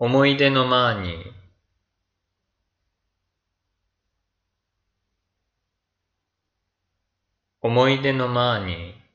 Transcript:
思い出のマーニー思い出のマーニー